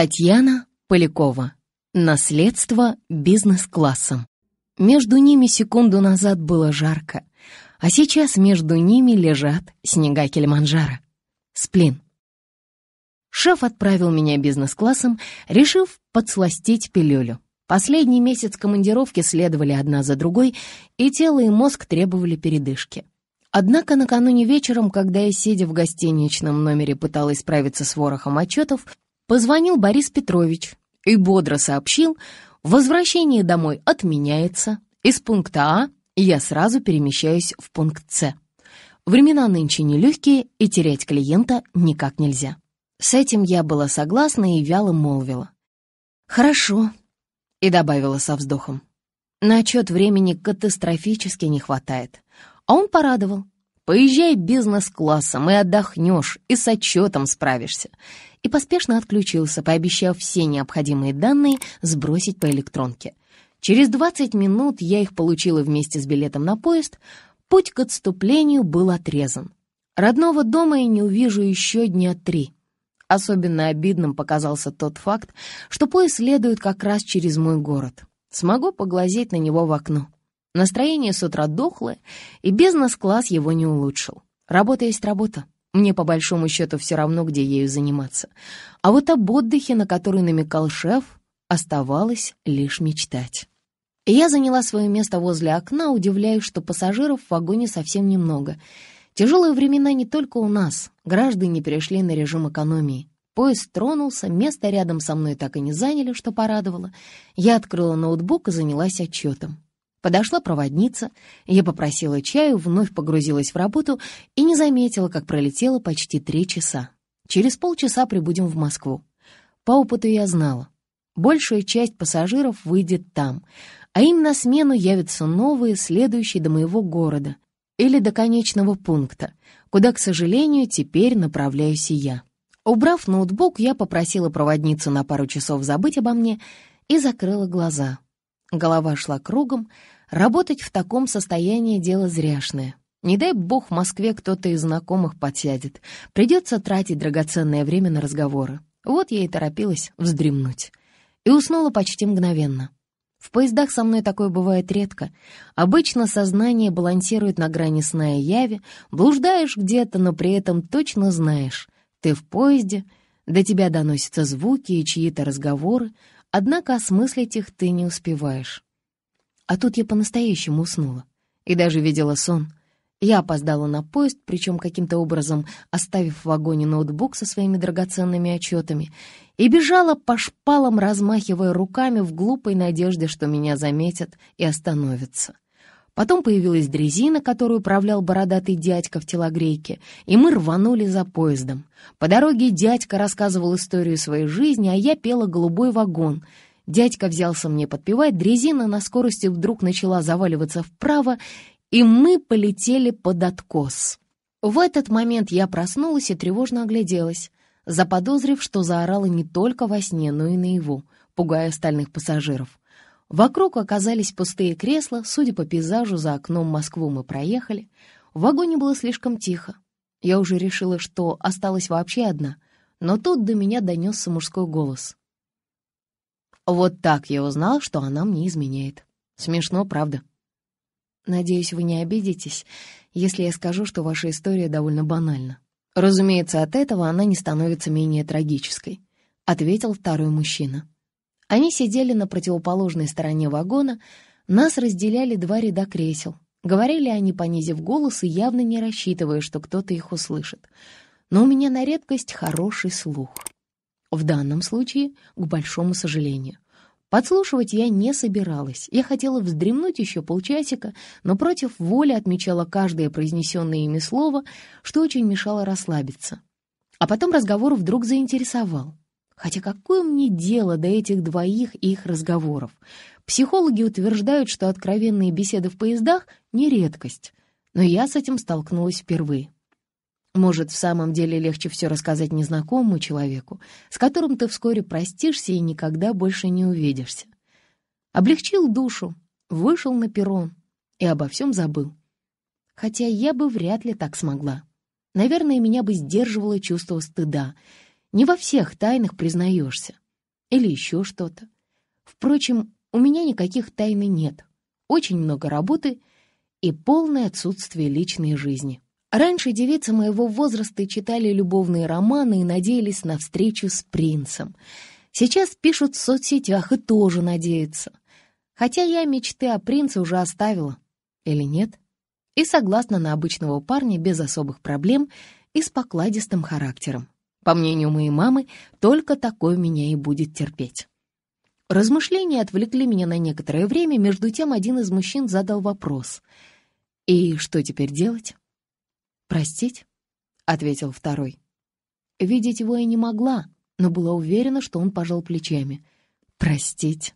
Татьяна Полякова. Наследство бизнес-классом. Между ними секунду назад было жарко, а сейчас между ними лежат снега Килиманджаро. Сплин. Шеф отправил меня бизнес-классом, решив подсластить пилюлю. Последний месяц командировки следовали одна за другой, и тело и мозг требовали передышки. Однако накануне вечером, когда я, сидя в гостиничном номере, пыталась справиться с ворохом отчетов, Позвонил Борис Петрович и бодро сообщил, возвращение домой отменяется, из пункта А я сразу перемещаюсь в пункт С. Времена нынче нелегкие, и терять клиента никак нельзя. С этим я была согласна и вяло молвила. «Хорошо», — и добавила со вздохом. На отчет времени катастрофически не хватает. А он порадовал. Поезжай бизнес-классом и отдохнешь, и с отчетом справишься. И поспешно отключился, пообещав все необходимые данные сбросить по электронке. Через 20 минут я их получила вместе с билетом на поезд. Путь к отступлению был отрезан. Родного дома я не увижу еще дня три. Особенно обидным показался тот факт, что поезд следует как раз через мой город. Смогу поглазеть на него в окно. Настроение с утра дохло, и бизнес-класс его не улучшил. Работа есть работа. Мне, по большому счету, все равно, где ею заниматься. А вот об отдыхе, на который намекал шеф, оставалось лишь мечтать. я заняла свое место возле окна, удивляясь, что пассажиров в вагоне совсем немного. Тяжелые времена не только у нас. Граждане перешли на режим экономии. Поезд тронулся, место рядом со мной так и не заняли, что порадовало. Я открыла ноутбук и занялась отчетом. Подошла проводница, я попросила чаю, вновь погрузилась в работу и не заметила, как пролетело почти три часа. Через полчаса прибудем в Москву. По опыту я знала. Большая часть пассажиров выйдет там, а им на смену явятся новые, следующие до моего города или до конечного пункта, куда, к сожалению, теперь направляюсь и я. Убрав ноутбук, я попросила проводницу на пару часов забыть обо мне и закрыла глаза. Голова шла кругом. Работать в таком состоянии дело зряшное. Не дай бог в Москве кто-то из знакомых подсядет. Придется тратить драгоценное время на разговоры. Вот я и торопилась вздремнуть. И уснула почти мгновенно. В поездах со мной такое бывает редко. Обычно сознание балансирует на грани сна и яви, блуждаешь где-то, но при этом точно знаешь. Ты в поезде, до тебя доносятся звуки и чьи-то разговоры, однако осмыслить их ты не успеваешь. А тут я по-настоящему уснула и даже видела сон. Я опоздала на поезд, причем каким-то образом оставив в вагоне ноутбук со своими драгоценными отчетами, и бежала по шпалам, размахивая руками в глупой надежде, что меня заметят и остановятся. Потом появилась дрезина, которую управлял бородатый дядька в телогрейке, и мы рванули за поездом. По дороге дядька рассказывал историю своей жизни, а я пела «Голубой вагон». Дядька взялся мне подпевать, дрезина на скорости вдруг начала заваливаться вправо, и мы полетели под откос. В этот момент я проснулась и тревожно огляделась, заподозрив, что заорала не только во сне, но и наяву, пугая остальных пассажиров. Вокруг оказались пустые кресла, судя по пейзажу, за окном Москву мы проехали. В вагоне было слишком тихо. Я уже решила, что осталась вообще одна, но тут до меня донесся мужской голос. Вот так я узнал, что она мне изменяет. Смешно, правда? Надеюсь, вы не обидитесь, если я скажу, что ваша история довольно банальна. Разумеется, от этого она не становится менее трагической, — ответил второй мужчина. Они сидели на противоположной стороне вагона, нас разделяли два ряда кресел. Говорили они, понизив голос и явно не рассчитывая, что кто-то их услышит. Но у меня на редкость хороший слух. В данном случае, к большому сожалению. Подслушивать я не собиралась. Я хотела вздремнуть еще полчасика, но против воли отмечала каждое произнесенное ими слово, что очень мешало расслабиться. А потом разговор вдруг заинтересовал. Хотя какое мне дело до этих двоих и их разговоров? Психологи утверждают, что откровенные беседы в поездах — не редкость. Но я с этим столкнулась впервые. Может, в самом деле легче все рассказать незнакомому человеку, с которым ты вскоре простишься и никогда больше не увидишься. Облегчил душу, вышел на перрон и обо всем забыл. Хотя я бы вряд ли так смогла. Наверное, меня бы сдерживало чувство стыда — не во всех тайнах признаешься. Или еще что-то. Впрочем, у меня никаких тайн нет. Очень много работы и полное отсутствие личной жизни. Раньше девицы моего возраста читали любовные романы и надеялись на встречу с принцем. Сейчас пишут в соцсетях и тоже надеются. Хотя я мечты о принце уже оставила. Или нет? И согласна на обычного парня без особых проблем и с покладистым характером. По мнению моей мамы, только такой меня и будет терпеть. Размышления отвлекли меня на некоторое время, между тем один из мужчин задал вопрос. «И что теперь делать?» «Простить?» — ответил второй. Видеть его я не могла, но была уверена, что он пожал плечами. «Простить?»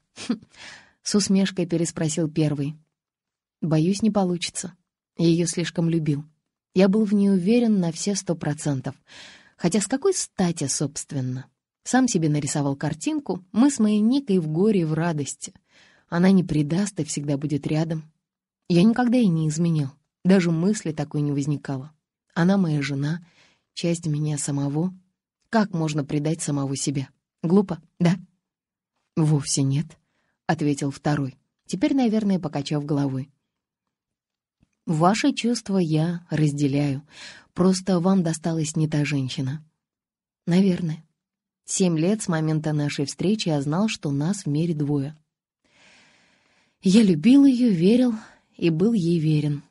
— с усмешкой переспросил первый. «Боюсь, не получится. Я ее слишком любил. Я был в ней уверен на все сто процентов». Хотя с какой стати, собственно? Сам себе нарисовал картинку, мы с моей Никой в горе и в радости. Она не предаст и всегда будет рядом. Я никогда и не изменил, даже мысли такой не возникало. Она моя жена, часть меня самого. Как можно предать самого себя? Глупо, да? Вовсе нет, — ответил второй, теперь, наверное, покачав головой. Ваши чувства я разделяю, Просто вам досталась не та женщина. Наверное. Семь лет с момента нашей встречи я знал, что нас в мире двое. Я любил ее, верил и был ей верен.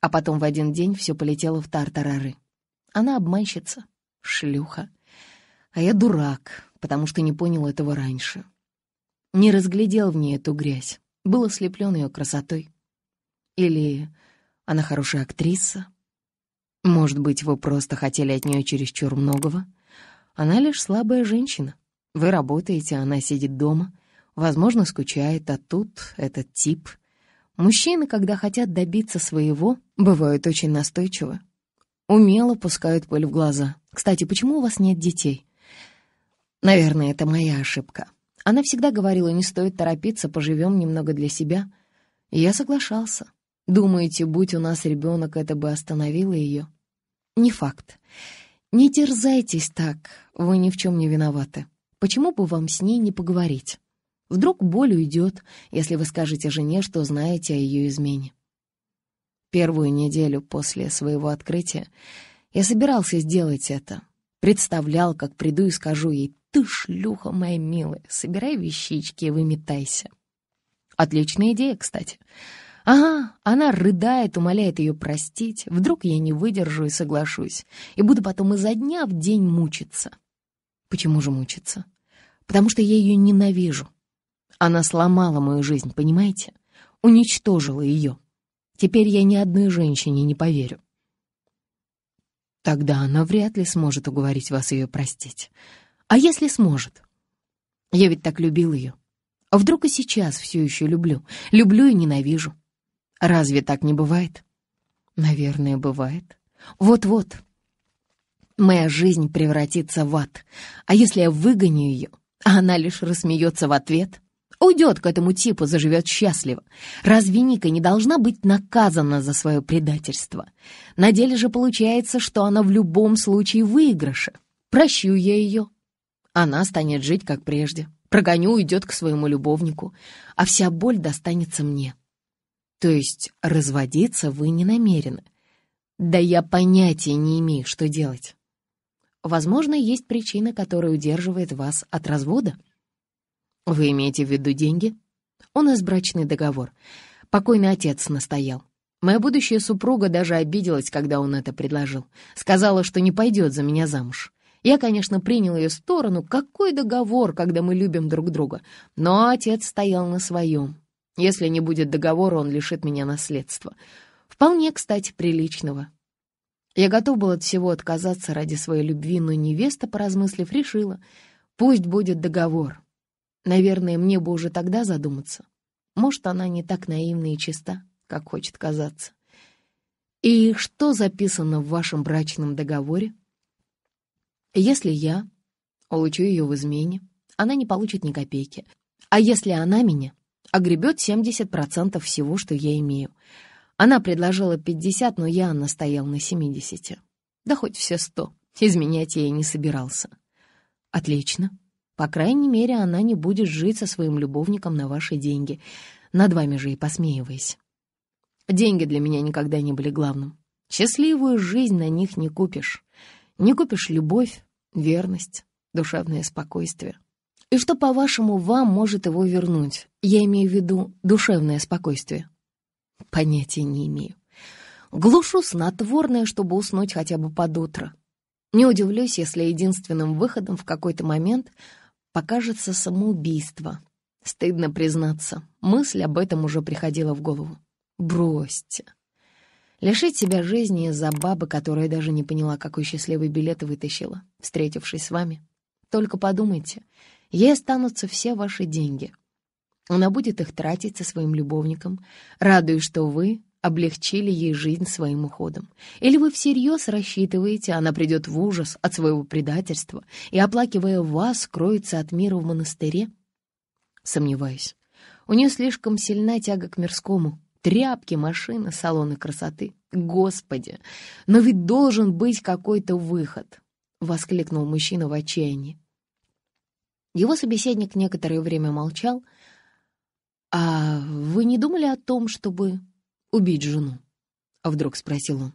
А потом в один день все полетело в тартарары. Она обманщица, шлюха. А я дурак, потому что не понял этого раньше. Не разглядел в ней эту грязь, был ослеплен ее красотой. Или она хорошая актриса, может быть, вы просто хотели от нее чересчур многого? Она лишь слабая женщина. Вы работаете, она сидит дома. Возможно, скучает, а тут этот тип. Мужчины, когда хотят добиться своего, бывают очень настойчивы. Умело пускают пыль в глаза. Кстати, почему у вас нет детей? Наверное, это моя ошибка. Она всегда говорила, не стоит торопиться, поживем немного для себя. И я соглашался. Думаете, будь у нас ребенок, это бы остановило ее? Не факт. Не терзайтесь так, вы ни в чем не виноваты. Почему бы вам с ней не поговорить? Вдруг боль уйдет, если вы скажете жене, что знаете о ее измене. Первую неделю после своего открытия я собирался сделать это. Представлял, как приду и скажу ей, «Ты, шлюха моя милая, собирай вещички и выметайся». Отличная идея, кстати. Ага, она рыдает, умоляет ее простить. Вдруг я не выдержу и соглашусь. И буду потом изо дня в день мучиться. Почему же мучиться? Потому что я ее ненавижу. Она сломала мою жизнь, понимаете? Уничтожила ее. Теперь я ни одной женщине не поверю. Тогда она вряд ли сможет уговорить вас ее простить. А если сможет? Я ведь так любил ее. А вдруг и сейчас все еще люблю. Люблю и ненавижу. Разве так не бывает? Наверное, бывает. Вот-вот. Моя жизнь превратится в ад. А если я выгоню ее, а она лишь рассмеется в ответ? Уйдет к этому типу, заживет счастливо. Разве Ника не должна быть наказана за свое предательство? На деле же получается, что она в любом случае выигрыша. Прощу я ее. Она станет жить, как прежде. Прогоню, уйдет к своему любовнику. А вся боль достанется мне. То есть разводиться вы не намерены? Да я понятия не имею, что делать. Возможно, есть причина, которая удерживает вас от развода. Вы имеете в виду деньги? У нас брачный договор. Покойный отец настоял. Моя будущая супруга даже обиделась, когда он это предложил. Сказала, что не пойдет за меня замуж. Я, конечно, принял ее сторону. Какой договор, когда мы любим друг друга? Но отец стоял на своем. Если не будет договора, он лишит меня наследства. Вполне, кстати, приличного. Я готов был от всего отказаться ради своей любви, но невеста, поразмыслив, решила, пусть будет договор. Наверное, мне бы уже тогда задуматься. Может, она не так наивна и чиста, как хочет казаться. И что записано в вашем брачном договоре? Если я улучу ее в измене, она не получит ни копейки. А если она меня, огребет 70% всего, что я имею. Она предложила 50, но я настоял на 70. Да хоть все 100. Изменять я и не собирался. Отлично. По крайней мере, она не будет жить со своим любовником на ваши деньги, над вами же и посмеиваясь. Деньги для меня никогда не были главным. Счастливую жизнь на них не купишь. Не купишь любовь, верность, душевное спокойствие. И что, по-вашему, вам может его вернуть? Я имею в виду душевное спокойствие. Понятия не имею. Глушу снотворное, чтобы уснуть хотя бы под утро. Не удивлюсь, если единственным выходом в какой-то момент покажется самоубийство. Стыдно признаться, мысль об этом уже приходила в голову. Бросьте. Лишить себя жизни из-за бабы, которая даже не поняла, какой счастливый билет вытащила, встретившись с вами. Только подумайте, ей останутся все ваши деньги — она будет их тратить со своим любовником. Радуюсь, что вы облегчили ей жизнь своим уходом. Или вы всерьез рассчитываете, она придет в ужас от своего предательства и, оплакивая вас, скроется от мира в монастыре? Сомневаюсь. У нее слишком сильна тяга к мирскому. Тряпки, машины, салоны красоты. Господи! Но ведь должен быть какой-то выход!» — воскликнул мужчина в отчаянии. Его собеседник некоторое время молчал, — «А вы не думали о том, чтобы убить жену?» А вдруг спросил он.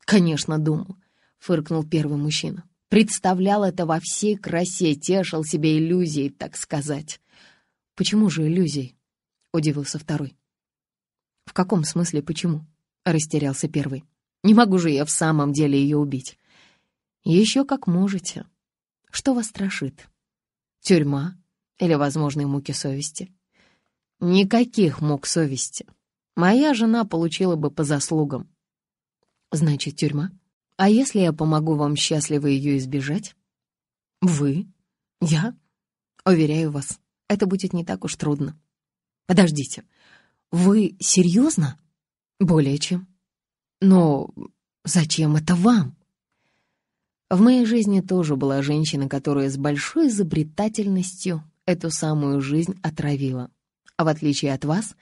«Конечно, думал», — фыркнул первый мужчина. «Представлял это во всей красе, тешил себе иллюзией, так сказать». «Почему же иллюзией?» — удивился второй. «В каком смысле почему?» — растерялся первый. «Не могу же я в самом деле ее убить». «Еще как можете. Что вас страшит? Тюрьма или возможные муки совести?» Никаких мук совести. Моя жена получила бы по заслугам. Значит, тюрьма? А если я помогу вам счастливо ее избежать? Вы? Я? Уверяю вас, это будет не так уж трудно. Подождите, вы серьезно? Более чем. Но зачем это вам? В моей жизни тоже была женщина, которая с большой изобретательностью эту самую жизнь отравила. А в отличие от вас,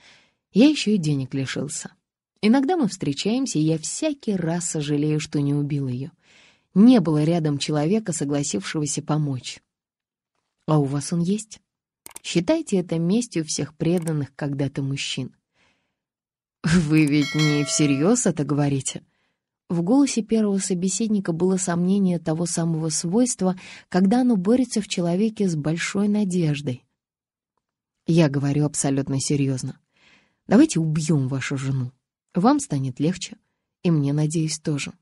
я еще и денег лишился. Иногда мы встречаемся, и я всякий раз сожалею, что не убил ее. Не было рядом человека, согласившегося помочь. А у вас он есть? Считайте это местью всех преданных когда-то мужчин. «Вы ведь не всерьез это говорите?» В голосе первого собеседника было сомнение того самого свойства, когда оно борется в человеке с большой надеждой, я говорю абсолютно серьезно. Давайте убьем вашу жену. Вам станет легче, и мне, надеюсь, тоже.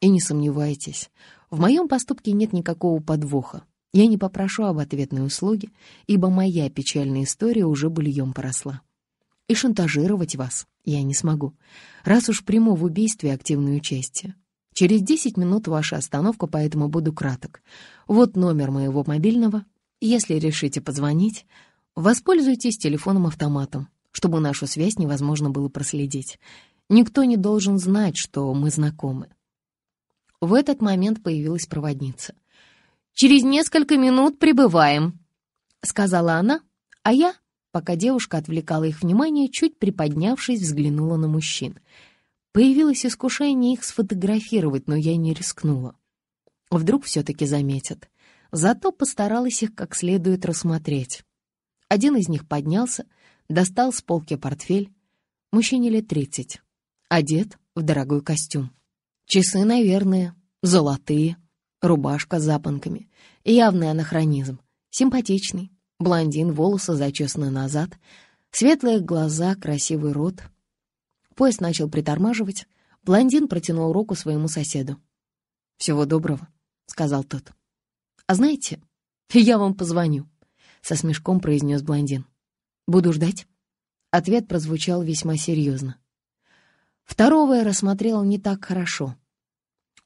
И не сомневайтесь, в моем поступке нет никакого подвоха. Я не попрошу об ответной услуге, ибо моя печальная история уже бульем поросла. И шантажировать вас я не смогу, раз уж приму в убийстве активное участие. Через 10 минут ваша остановка, поэтому буду краток. Вот номер моего мобильного. Если решите позвонить, Воспользуйтесь телефоном-автоматом, чтобы нашу связь невозможно было проследить. Никто не должен знать, что мы знакомы. В этот момент появилась проводница. «Через несколько минут прибываем», — сказала она, а я, пока девушка отвлекала их внимание, чуть приподнявшись, взглянула на мужчин. Появилось искушение их сфотографировать, но я не рискнула. Вдруг все-таки заметят. Зато постаралась их как следует рассмотреть. Один из них поднялся, достал с полки портфель. Мужчине лет тридцать, одет в дорогой костюм. Часы, наверное, золотые, рубашка с запонками. Явный анахронизм, симпатичный, блондин, волосы зачесаны назад, светлые глаза, красивый рот. Поезд начал притормаживать, блондин протянул руку своему соседу. «Всего доброго», — сказал тот. «А знаете, я вам позвоню». — со смешком произнес блондин. «Буду ждать». Ответ прозвучал весьма серьезно. Второго я рассмотрела не так хорошо.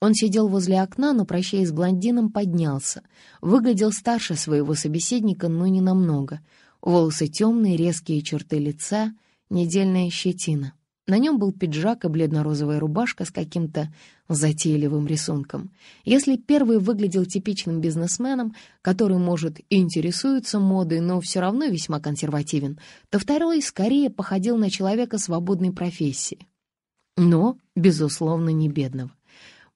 Он сидел возле окна, но, прощаясь с блондином, поднялся. Выглядел старше своего собеседника, но не намного. Волосы темные, резкие черты лица, недельная щетина. На нем был пиджак и бледно-розовая рубашка с каким-то затейливым рисунком. Если первый выглядел типичным бизнесменом, который, может, и интересуется модой, но все равно весьма консервативен, то второй скорее походил на человека свободной профессии. Но, безусловно, не бедного.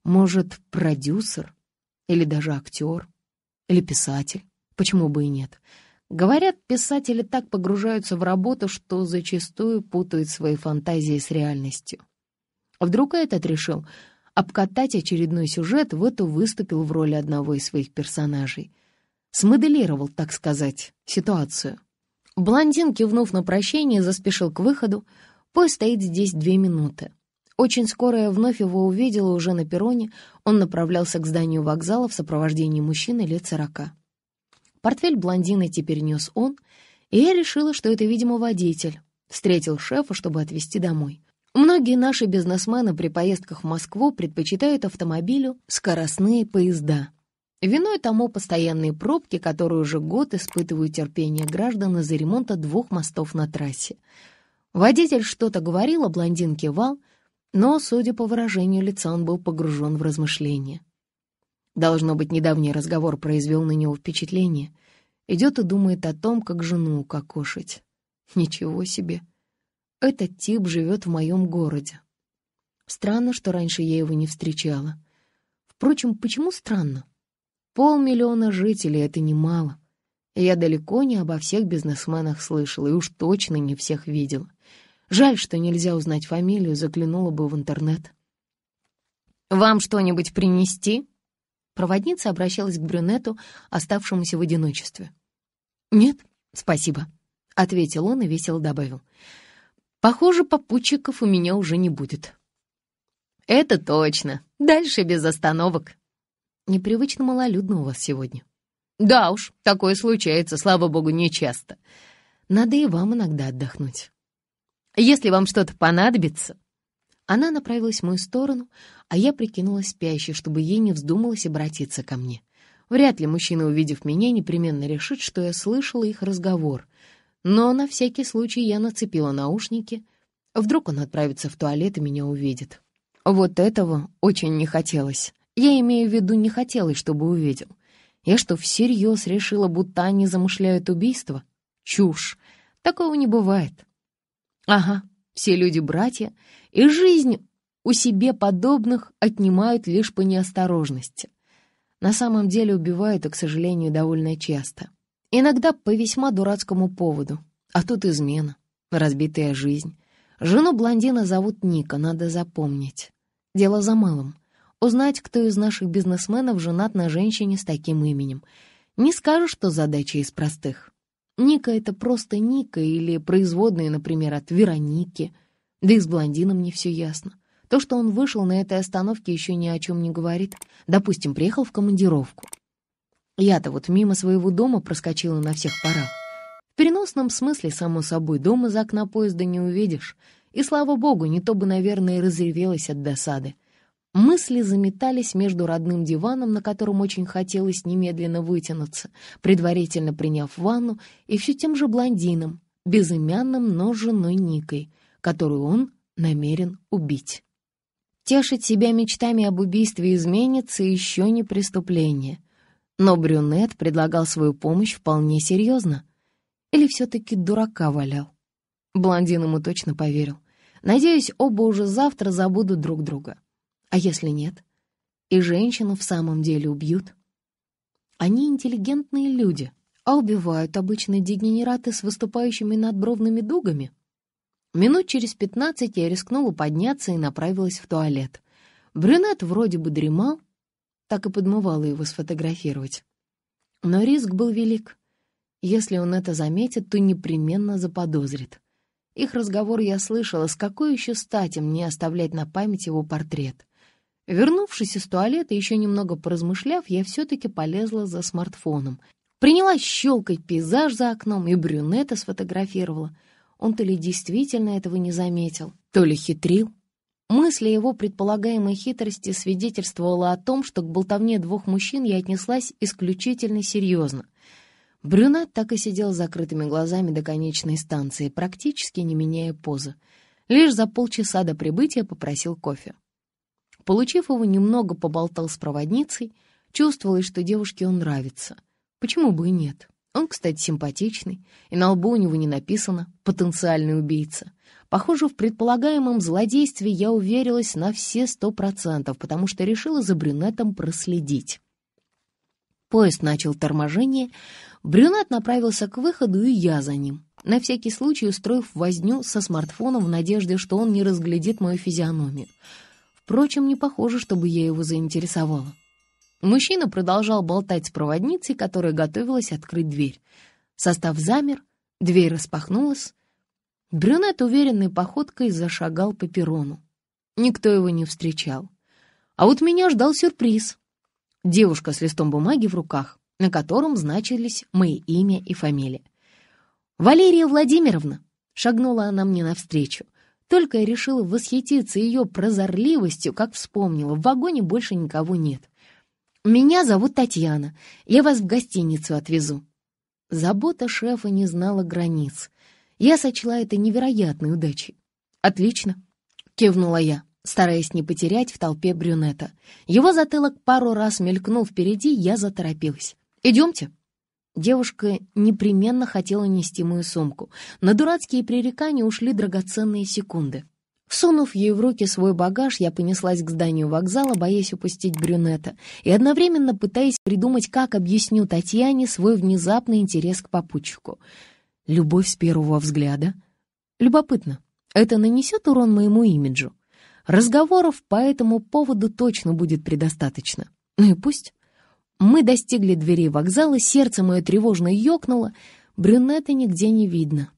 Может, продюсер? Или даже актер? Или писатель? Почему бы и нет? Говорят, писатели так погружаются в работу, что зачастую путают свои фантазии с реальностью. А вдруг этот решил обкатать очередной сюжет, вот и выступил в роли одного из своих персонажей. Смоделировал, так сказать, ситуацию. Блондин, кивнув на прощение, заспешил к выходу. Поезд стоит здесь две минуты. Очень скоро я вновь его увидела уже на перроне. Он направлялся к зданию вокзала в сопровождении мужчины лет сорока. Портфель блондины теперь нес он, и я решила, что это, видимо, водитель. Встретил шефа, чтобы отвезти домой. Многие наши бизнесмены при поездках в Москву предпочитают автомобилю скоростные поезда. Виной тому постоянные пробки, которые уже год испытывают терпение граждан из-за ремонта двух мостов на трассе. Водитель что-то говорил, а блондин кивал, но, судя по выражению лица, он был погружен в размышления. Должно быть, недавний разговор произвел на него впечатление. Идет и думает о том, как жену укокошить. Ничего себе. Этот тип живет в моем городе. Странно, что раньше я его не встречала. Впрочем, почему странно? Полмиллиона жителей — это немало. Я далеко не обо всех бизнесменах слышала и уж точно не всех видела. Жаль, что нельзя узнать фамилию, заглянула бы в интернет. «Вам что-нибудь принести?» Проводница обращалась к брюнету, оставшемуся в одиночестве. «Нет, спасибо», — ответил он и весело добавил. «Похоже, попутчиков у меня уже не будет». «Это точно. Дальше без остановок». «Непривычно малолюдно у вас сегодня». «Да уж, такое случается, слава богу, нечасто. Надо и вам иногда отдохнуть». «Если вам что-то понадобится, она направилась в мою сторону, а я прикинулась спящей, чтобы ей не вздумалось обратиться ко мне. Вряд ли мужчина, увидев меня, непременно решит, что я слышала их разговор. Но на всякий случай я нацепила наушники. Вдруг он отправится в туалет и меня увидит. Вот этого очень не хотелось. Я имею в виду, не хотелось, чтобы увидел. Я что, всерьез решила, будто они замышляют убийство? Чушь. Такого не бывает. Ага, все люди — братья, и жизнь у себе подобных отнимают лишь по неосторожности. На самом деле убивают, и, к сожалению, довольно часто. Иногда по весьма дурацкому поводу. А тут измена, разбитая жизнь. Жену блондина зовут Ника, надо запомнить. Дело за малым. Узнать, кто из наших бизнесменов женат на женщине с таким именем. Не скажу, что задача из простых. Ника — это просто Ника или производные, например, от Вероники. Да и с блондином не все ясно. То, что он вышел на этой остановке, еще ни о чем не говорит. Допустим, приехал в командировку. Я-то вот мимо своего дома проскочила на всех парах. В переносном смысле, само собой, дома за окна поезда не увидишь. И, слава богу, не то бы, наверное, и разревелась от досады. Мысли заметались между родным диваном, на котором очень хотелось немедленно вытянуться, предварительно приняв ванну, и все тем же блондином, безымянным, но женой Никой, которую он намерен убить. Тешить себя мечтами об убийстве изменится еще не преступление. Но брюнет предлагал свою помощь вполне серьезно. Или все-таки дурака валял. Блондин ему точно поверил. Надеюсь, оба уже завтра забудут друг друга. А если нет? И женщину в самом деле убьют? Они интеллигентные люди, а убивают обычно дегенераты с выступающими надбровными дугами. Минут через пятнадцать я рискнула подняться и направилась в туалет. Брюнет вроде бы дремал, так и подмывала его сфотографировать. Но риск был велик. Если он это заметит, то непременно заподозрит. Их разговор я слышала, с какой еще стати мне оставлять на память его портрет — Вернувшись из туалета, еще немного поразмышляв, я все-таки полезла за смартфоном. Принялась щелкать пейзаж за окном и брюнета сфотографировала. Он то ли действительно этого не заметил, то ли хитрил. Мысль его предполагаемой хитрости свидетельствовала о том, что к болтовне двух мужчин я отнеслась исключительно серьезно. Брюнет так и сидел с закрытыми глазами до конечной станции, практически не меняя позы. Лишь за полчаса до прибытия попросил кофе. Получив его, немного поболтал с проводницей. Чувствовалось, что девушке он нравится. Почему бы и нет? Он, кстати, симпатичный, и на лбу у него не написано «потенциальный убийца». Похоже, в предполагаемом злодействе я уверилась на все сто процентов, потому что решила за брюнетом проследить. Поезд начал торможение, брюнет направился к выходу, и я за ним, на всякий случай устроив возню со смартфоном в надежде, что он не разглядит мою физиономию. Впрочем, не похоже, чтобы я его заинтересовала. Мужчина продолжал болтать с проводницей, которая готовилась открыть дверь. Состав замер, дверь распахнулась. Брюнет уверенной походкой зашагал по перрону. Никто его не встречал. А вот меня ждал сюрприз. Девушка с листом бумаги в руках, на котором значились мои имя и фамилия. «Валерия Владимировна!» — шагнула она мне навстречу. Только я решила восхититься ее прозорливостью, как вспомнила, в вагоне больше никого нет. «Меня зовут Татьяна. Я вас в гостиницу отвезу». Забота шефа не знала границ. Я сочла это невероятной удачей. «Отлично», — кивнула я, стараясь не потерять в толпе брюнета. Его затылок пару раз мелькнул впереди, я заторопилась. «Идемте». Девушка непременно хотела нести мою сумку. На дурацкие пререкания ушли драгоценные секунды. Всунув ей в руки свой багаж, я понеслась к зданию вокзала, боясь упустить брюнета, и одновременно пытаясь придумать, как объясню Татьяне свой внезапный интерес к попутчику. Любовь с первого взгляда. Любопытно, это нанесет урон моему имиджу? Разговоров по этому поводу точно будет предостаточно. Ну и пусть. Мы достигли двери вокзала, сердце мое тревожно ёкнуло, брюнета нигде не видно.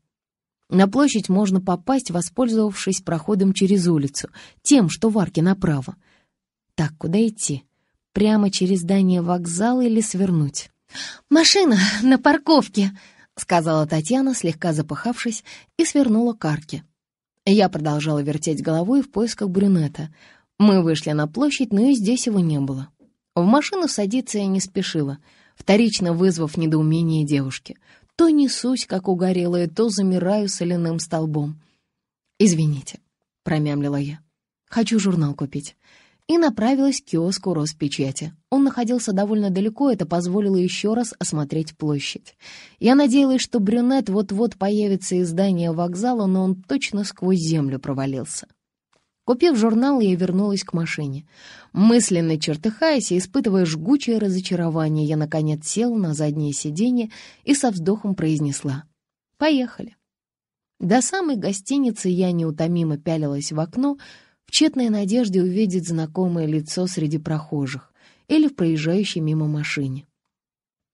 На площадь можно попасть, воспользовавшись проходом через улицу, тем, что в арке направо. Так, куда идти? Прямо через здание вокзала или свернуть? «Машина на парковке!» — сказала Татьяна, слегка запыхавшись, и свернула к арке. Я продолжала вертеть головой в поисках брюнета. Мы вышли на площадь, но и здесь его не было. В машину садиться я не спешила, вторично вызвав недоумение девушки. То несусь, как угорелая, то замираю соляным столбом. «Извините», — промямлила я. «Хочу журнал купить». И направилась к киоску Роспечати. Он находился довольно далеко, это позволило еще раз осмотреть площадь. Я надеялась, что брюнет вот-вот появится из здания вокзала, но он точно сквозь землю провалился. Купив журнал, я вернулась к машине. Мысленно чертыхаясь и испытывая жгучее разочарование, я, наконец, села на заднее сиденье и со вздохом произнесла «Поехали». До самой гостиницы я неутомимо пялилась в окно, в тщетной надежде увидеть знакомое лицо среди прохожих или в проезжающей мимо машине.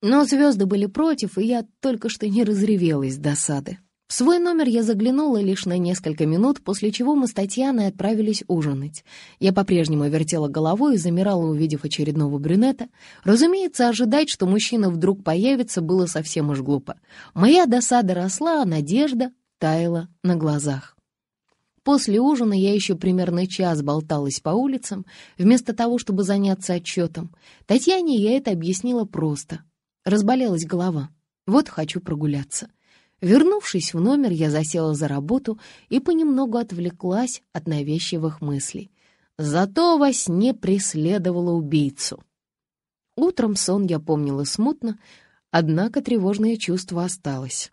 Но звезды были против, и я только что не разревелась с досады. В свой номер я заглянула лишь на несколько минут, после чего мы с Татьяной отправились ужинать. Я по-прежнему вертела головой и замирала, увидев очередного брюнета. Разумеется, ожидать, что мужчина вдруг появится, было совсем уж глупо. Моя досада росла, а надежда таяла на глазах. После ужина я еще примерно час болталась по улицам, вместо того, чтобы заняться отчетом. Татьяне я это объяснила просто. Разболелась голова. Вот хочу прогуляться. Вернувшись в номер, я засела за работу и понемногу отвлеклась от навязчивых мыслей. Зато во сне преследовала убийцу. Утром сон я помнила смутно, однако тревожное чувство осталось.